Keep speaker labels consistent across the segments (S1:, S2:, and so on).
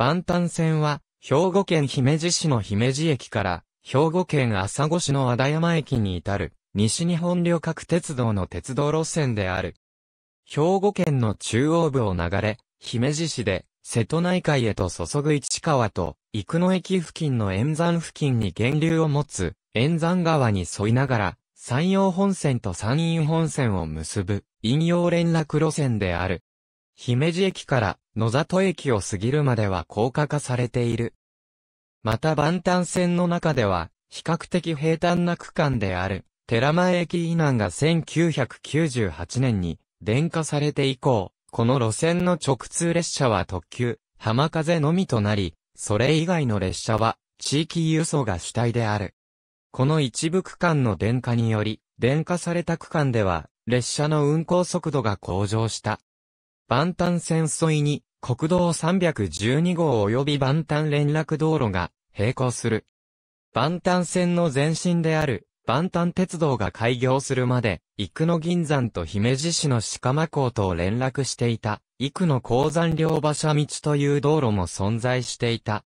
S1: 万端線は、兵庫県姫路市の姫路駅から、兵庫県朝来市の和田山駅に至る、西日本旅客鉄道の鉄道路線である。兵庫県の中央部を流れ、姫路市で、瀬戸内海へと注ぐ市川と、生野駅付近の沿山付近に源流を持つ、沿山川に沿いながら、山陽本線と山陰本線を結ぶ、引用連絡路線である。姫路駅から野里駅を過ぎるまでは高架化されている。また万端線の中では、比較的平坦な区間である、寺前駅以南が1998年に電化されて以降、この路線の直通列車は特急、浜風のみとなり、それ以外の列車は地域輸送が主体である。この一部区間の電化により、電化された区間では、列車の運行速度が向上した。万端線沿いに国道312号及び万端連絡道路が並行する。万端線の前身である万端鉄道が開業するまで、幾野銀山と姫路市の鹿間港と連絡していた、幾野鉱山両馬車道という道路も存在していた。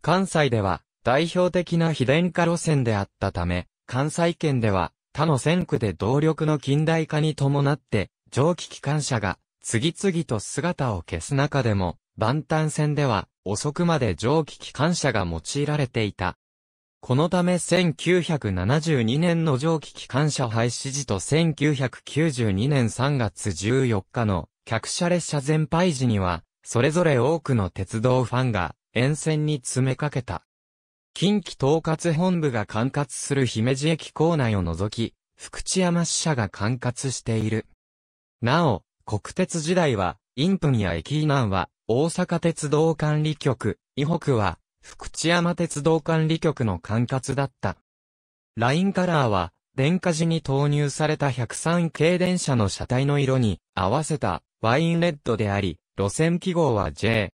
S1: 関西では代表的な非電化路線であったため、関西圏では他の線区で動力の近代化に伴って蒸気機関車が次々と姿を消す中でも、万端線では遅くまで蒸気機関車が用いられていた。このため1972年の蒸気機関車廃止時と1992年3月14日の客車列車全廃時には、それぞれ多くの鉄道ファンが沿線に詰めかけた。近畿統括本部が管轄する姫路駅構内を除き、福知山支社が管轄している。なお、国鉄時代は、インプンや駅南は、大阪鉄道管理局、伊北は、福知山鉄道管理局の管轄だった。ラインカラーは、電化時に投入された103系電車の車体の色に合わせたワインレッドであり、路線記号は J。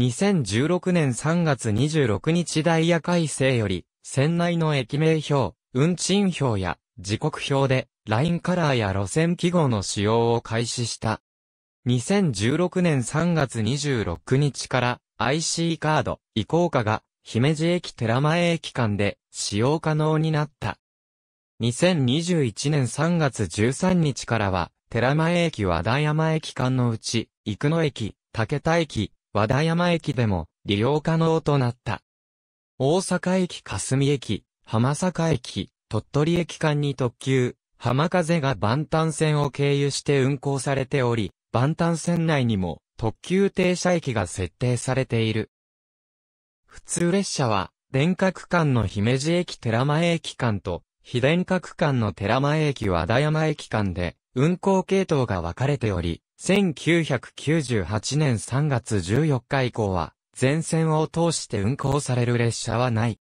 S1: 2016年3月26日ダイヤ改正より、船内の駅名表、運賃表や時刻表で、ラインカラーや路線記号の使用を開始した。2016年3月26日から IC カード移行化が姫路駅寺前駅間で使用可能になった。2021年3月13日からは寺前駅和田山駅間のうち生野駅、竹田駅、和田山駅でも利用可能となった。大阪駅霞駅、浜坂駅、鳥取駅間に特急、浜風が万端線を経由して運行されており、万端線内にも特急停車駅が設定されている。普通列車は、電化区間の姫路駅寺前駅間と、非電化区間の寺前駅和田山駅間で、運行系統が分かれており、1998年3月14日以降は、全線を通して運行される列車はない。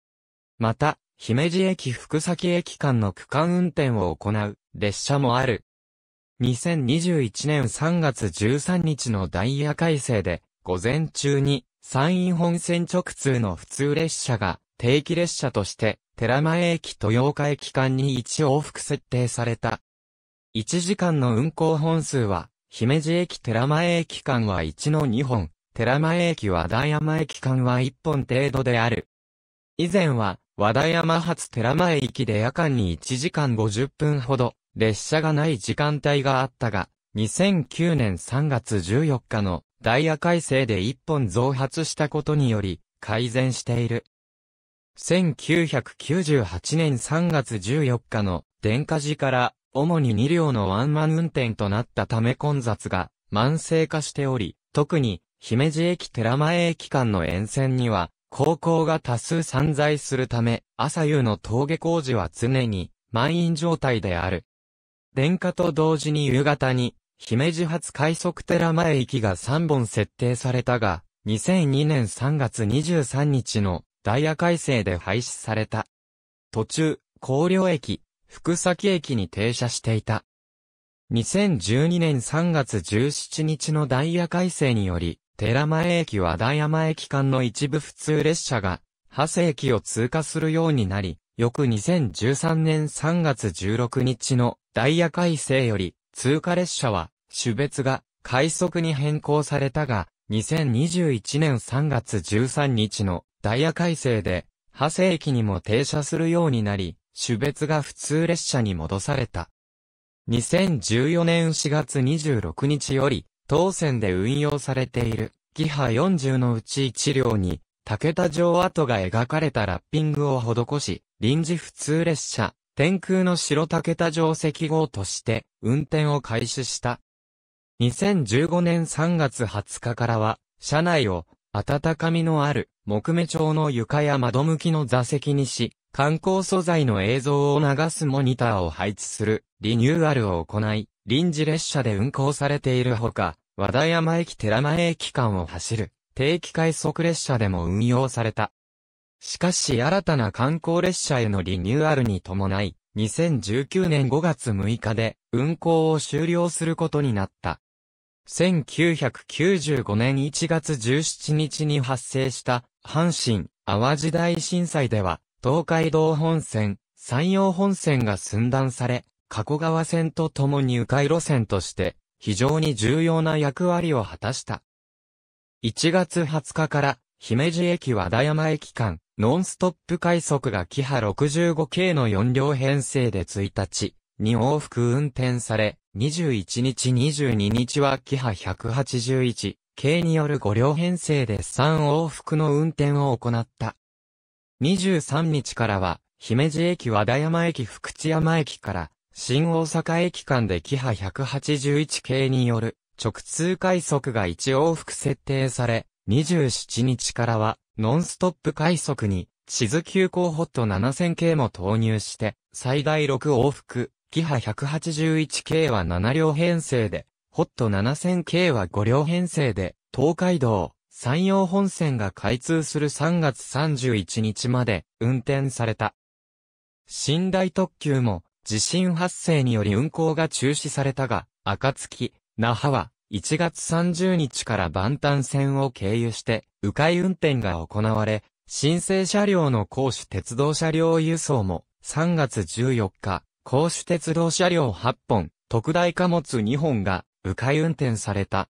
S1: また、姫路駅福崎駅間の区間運転を行う列車もある。2021年3月13日のダイヤ改正で、午前中に山陰本線直通の普通列車が定期列車として寺前駅豊岡駅間に1往復設定された。1時間の運行本数は、姫路駅寺前駅間は1の2本、寺前駅は田山駅間は1本程度である。以前は、和田山発寺前行きで夜間に1時間50分ほど、列車がない時間帯があったが、2009年3月14日のダイヤ改正で1本増発したことにより、改善している。1998年3月14日の電化時から主に2両のワンマン運転となったため混雑が慢性化しており、特に姫路駅寺前駅間の沿線には高校が多数散在するため、朝夕の峠工事は常に満員状態である。電化と同時に夕方に、姫路発快速寺前行きが3本設定されたが、2002年3月23日のダイヤ改正で廃止された。途中、高陵駅、福崎駅に停車していた。2012年3月17日のダイヤ改正により、寺前駅は田山駅間の一部普通列車が、長谷駅を通過するようになり、翌2013年3月16日のダイヤ改正より、通過列車は、種別が、快速に変更されたが、2021年3月13日のダイヤ改正で、長谷駅にも停車するようになり、種別が普通列車に戻された。2014年4月26日より、当線で運用されている、キハ40のうち1両に、竹田城跡が描かれたラッピングを施し、臨時普通列車、天空の城竹田城石号として、運転を開始した。2015年3月20日からは、車内を、温かみのある、木目調の床や窓向きの座席にし、観光素材の映像を流すモニターを配置する、リニューアルを行い、臨時列車で運行されているほか、和田山駅寺前駅間を走る定期快速列車でも運用された。しかし新たな観光列車へのリニューアルに伴い、2019年5月6日で運行を終了することになった。1995年1月17日に発生した阪神・淡路大震災では、東海道本線、山陽本線が寸断され、加古川線と共に迂回路線として非常に重要な役割を果たした。1月20日から、姫路駅和田山駅間、ノンストップ快速がキハ65系の4両編成で1日に往復運転され、21日22日はキハ181系による5両編成で3往復の運転を行った。23日からは、姫路駅和田山駅福知山駅から新大阪駅間でキハ181系による直通快速が1往復設定され、27日からはノンストップ快速に地図急行ホット7000系も投入して、最大6往復、キハ181系は7両編成で、ホット7000系は5両編成で、東海道、山陽本線が開通する3月31日まで運転された。寝台特急も地震発生により運行が中止されたが、暁、那覇は1月30日から万端線を経由して、迂回運転が行われ、新生車両の公主鉄道車両輸送も3月14日、公主鉄道車両8本、特大貨物2本が迂回運転された。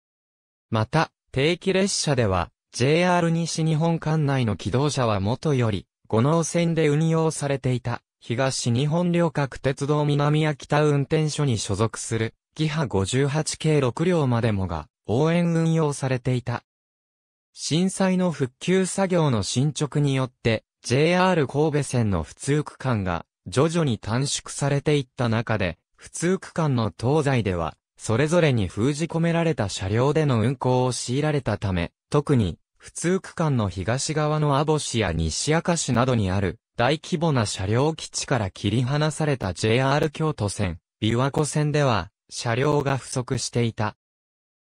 S1: また、定期列車では、JR 西日本管内の機動車は元より、五能線で運用されていた。東日本旅客鉄道南秋田運転所に所属する、キハ58系6両までもが、応援運用されていた。震災の復旧作業の進捗によって、JR 神戸線の普通区間が、徐々に短縮されていった中で、普通区間の東西では、それぞれに封じ込められた車両での運行を強いられたため、特に、普通区間の東側の網干や西明石などにある、大規模な車両基地から切り離された JR 京都線、琵琶湖線では、車両が不足していた。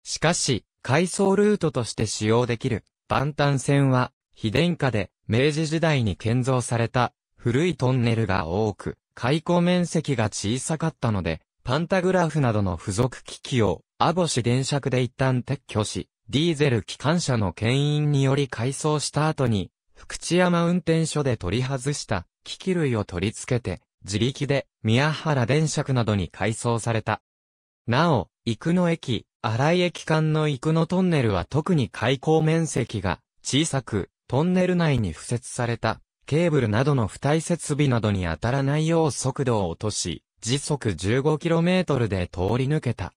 S1: しかし、回送ルートとして使用できる、万端線は、非電化で、明治時代に建造された、古いトンネルが多く、開口面積が小さかったので、パンタグラフなどの付属機器を、アボシ電車で一旦撤去し、ディーゼル機関車の牽引により改装した後に、福知山運転所で取り外した機器類を取り付けて、自力で宮原電車区などに改装された。なお、生野駅、新井駅間の生野トンネルは特に開口面積が小さく、トンネル内に付設されたケーブルなどの付帯設備などに当たらないよう速度を落とし、時速 15km で通り抜けた。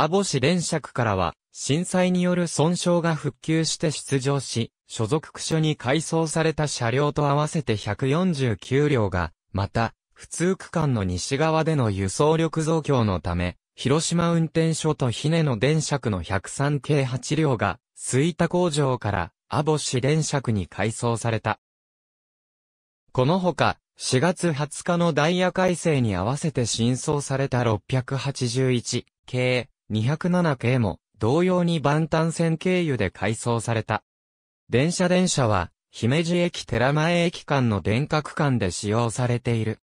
S1: 阿保電連尺からは、震災による損傷が復旧して出場し、所属区所に改装された車両と合わせて149両が、また、普通区間の西側での輸送力増強のため、広島運転所とねの電尺の103系8両が、水田工場から阿保市電尺に改装された。このほか、4月20日のダイヤ改正に合わせて新装された681系207系も同様に万端線経由で改装された。電車電車は、姫路駅寺前駅間の電化区間で使用されている。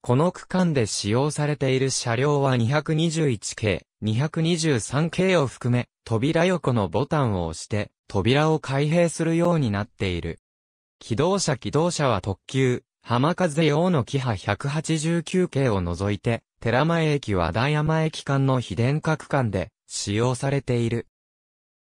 S1: この区間で使用されている車両は221系、223系を含め、扉横のボタンを押して、扉を開閉するようになっている。起動車起動車は特急、浜風用のキハ189系を除いて、寺前駅は大山駅間の非電化区間で使用されている。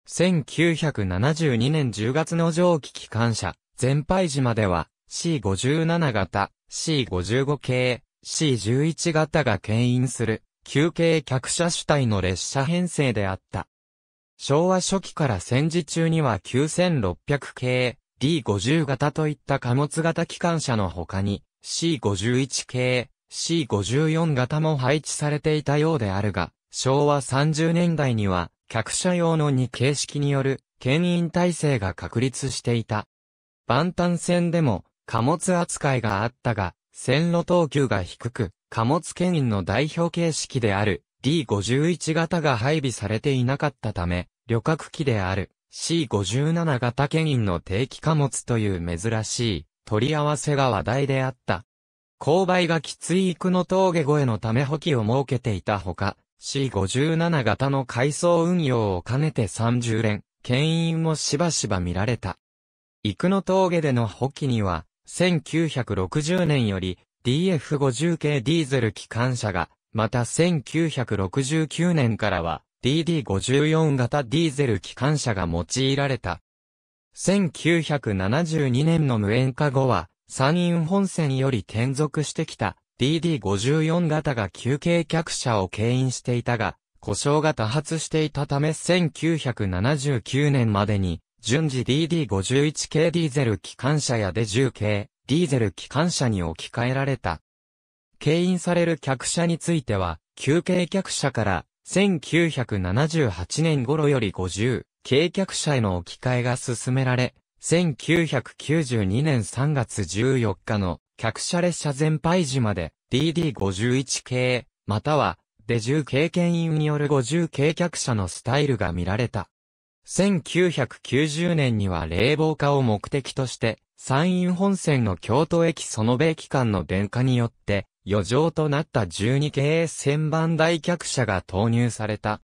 S1: 1972年10月の蒸気機関車、全廃時までは C57 型、C55 系、C11 型が牽引する、休憩客車主体の列車編成であった。昭和初期から戦時中には9600系、D50 型といった貨物型機関車の他に、C51 系、C54 型も配置されていたようであるが、昭和30年代には、客車用の2形式による、牽引体制が確立していた。万端線でも、貨物扱いがあったが、線路等級が低く、貨物牽引の代表形式である D51 型が配備されていなかったため、旅客機である C57 型牽引の定期貨物という珍しい取り合わせが話題であった。勾配がきつい幾の峠越えのため補給を設けていたほか、C57 型の改装運用を兼ねて30連、牽引もしばしば見られた。幾の峠での補給には、1960年より DF50 系ディーゼル機関車が、また1969年からは DD54 型ディーゼル機関車が用いられた。1972年の無煙化後は、山陰本線より転属してきた DD54 型が休憩客車を牽引していたが、故障が多発していたため1979年までに、順次 DD51 系ディーゼル機関車やデ10系ディーゼル機関車に置き換えられた。牽引される客車については、休憩客車から1978年頃より50、軽客車への置き換えが進められ、1992年3月14日の客車列車全廃時まで DD51 系、または出重経験員による50系客車のスタイルが見られた。1990年には冷房化を目的として、山陰本線の京都駅園部駅間の電化によって、余剰となった12系1000番台客車が投入された。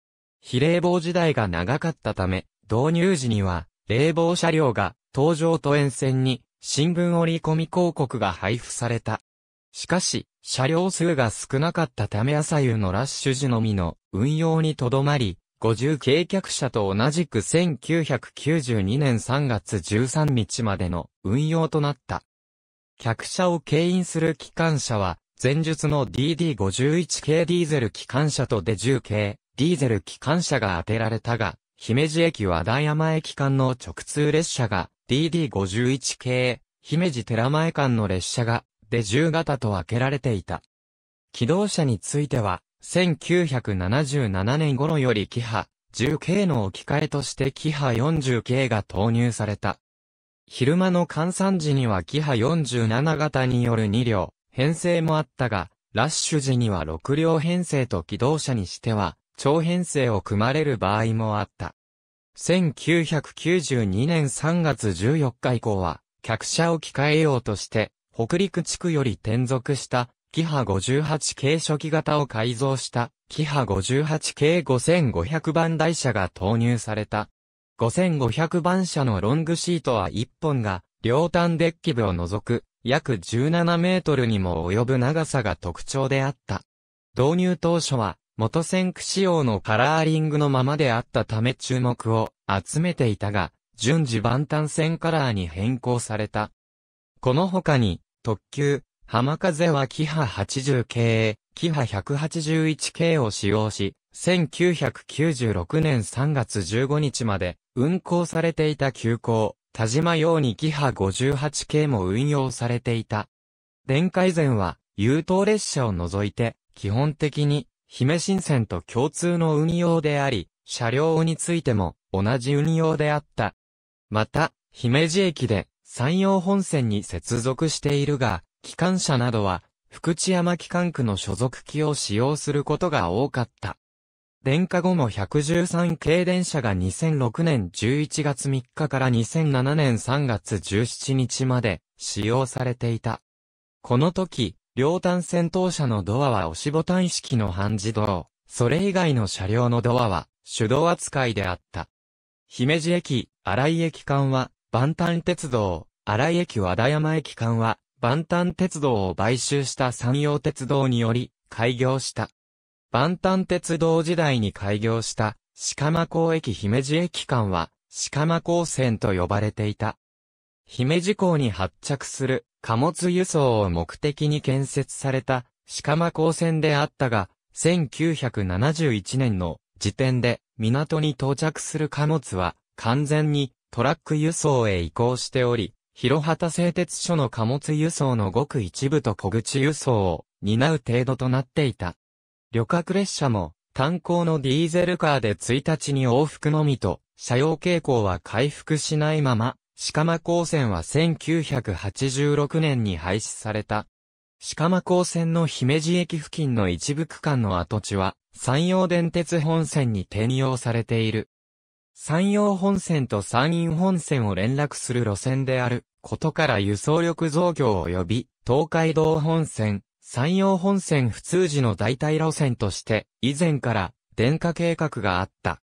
S1: 非冷房時代が長かったため、導入時には、冷房車両が登場と沿線に新聞折り込み広告が配布された。しかし、車両数が少なかったため朝夕のラッシュ時のみの運用にとどまり、50軽客車と同じく1992年3月13日までの運用となった。客車を牽引する機関車は、前述の DD51 系ディーゼル機関車と d 10系ディーゼル機関車が当てられたが、姫路駅和田山駅間の直通列車が DD51 系、姫路寺前間の列車が、で10型と分けられていた。機動車については、1977年頃よりキハ、10系の置き換えとしてキハ40系が投入された。昼間の換算時にはキハ47型による2両、編成もあったが、ラッシュ時には6両編成と機動車にしては、長編成を組まれる場合もあった。1992年3月14日以降は、客車を機械うとして、北陸地区より転属した、キハ58系初期型を改造した、キハ58系5500番台車が投入された。5500番車のロングシートは1本が、両端デッキ部を除く、約17メートルにも及ぶ長さが特徴であった。導入当初は、元先駆仕様のカラーリングのままであったため注目を集めていたが、順次万端線カラーに変更された。この他に、特急、浜風はキハ80系、キハ181系を使用し、1996年3月15日まで運行されていた急行、田島用にキハ58系も運用されていた。電海前は、優等列車を除いて、基本的に姫新線と共通の運用であり、車両についても同じ運用であった。また、姫路駅で山陽本線に接続しているが、機関車などは福知山機関区の所属機を使用することが多かった。電化後も113系電車が2006年11月3日から2007年3月17日まで使用されていた。この時、両端戦闘車のドアは押しボタン式の半自動、それ以外の車両のドアは手動扱いであった。姫路駅、荒井駅間は、万端鉄道、荒井駅和田山駅間は、万端鉄道を買収した山陽鉄道により、開業した。万端鉄道時代に開業した、鹿間港駅姫路駅間は、鹿間港線と呼ばれていた。姫路港に発着する貨物輸送を目的に建設された鹿間港線であったが、1971年の時点で港に到着する貨物は完全にトラック輸送へ移行しており、広畑製鉄所の貨物輸送のごく一部と小口輸送を担う程度となっていた。旅客列車も炭鉱のディーゼルカーで1日に往復のみと、車用傾向は回復しないまま、鹿間高専は1986年に廃止された。鹿間高専の姫路駅付近の一部区間の跡地は、山陽電鉄本線に転用されている。山陽本線と山陰本線を連絡する路線であることから輸送力増強及び、東海道本線、山陽本線普通時の代替路線として、以前から、電化計画があった。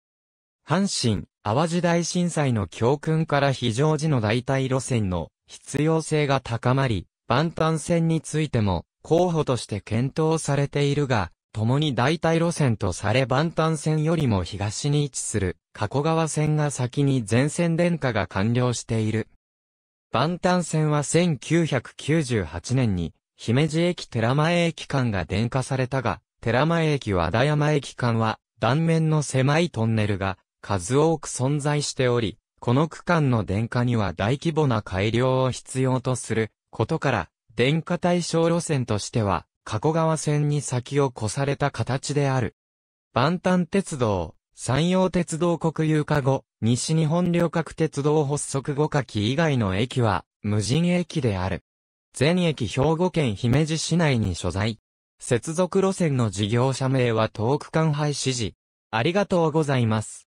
S1: 阪神、淡路大震災の教訓から非常時の代替路線の必要性が高まり、万端線についても候補として検討されているが、共に代替路線とされ万端線よりも東に位置する加古川線が先に全線電化が完了している。万端線は1998年に姫路駅寺前駅間が電化されたが、寺前駅和田山駅間は断面の狭いトンネルが数多く存在しており、この区間の電化には大規模な改良を必要とすることから、電化対象路線としては、加古川線に先を越された形である。万端鉄道、山陽鉄道国有化後、西日本旅客鉄道発足後下期以外の駅は、無人駅である。全駅兵庫県姫路市内に所在。接続路線の事業者名は東区間廃止時。ありがとうございます。